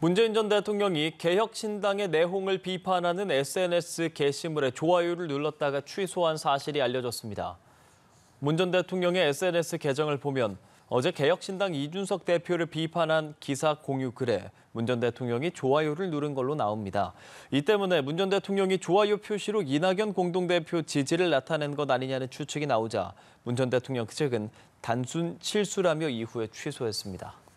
문재인 전 대통령이 개혁신당의 내홍을 비판하는 SNS 게시물에 좋아요를 눌렀다가 취소한 사실이 알려졌습니다. 문 전 대통령의 SNS 계정을 보면 어제 개혁신당 이준석 대표를 비판한 기사 공유 글에 문 전 대통령이 좋아요를 누른 걸로 나옵니다. 이 때문에 문 전 대통령이 좋아요 표시로 이낙연 공동대표 지지를 나타낸 것 아니냐는 추측이 나오자 문 전 대통령 측은 단순 실수라며 이후에 취소했습니다.